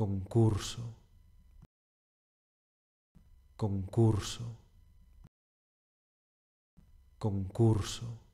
concurso, concurso, concurso.